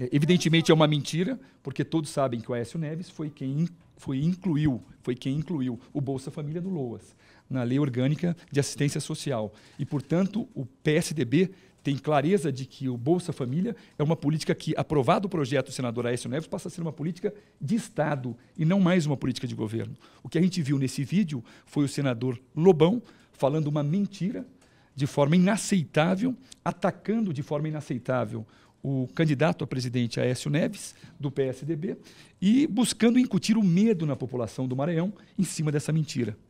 É, evidentemente é uma mentira, porque todos sabem que o Aécio Neves foi quem foi incluiu, foi quem incluiu o Bolsa Família do Loas na Lei Orgânica de Assistência Social. E, portanto, o PSDB tem clareza de que o Bolsa Família é uma política que, aprovado o projeto do senador Aécio Neves, passa a ser uma política de Estado e não mais uma política de governo. O que a gente viu nesse vídeo foi o senador Lobão falando uma mentira de forma inaceitável, atacando de forma inaceitável o candidato a presidente Aécio Neves, do PSDB, e buscando incutir o medo na população do Maranhão em cima dessa mentira.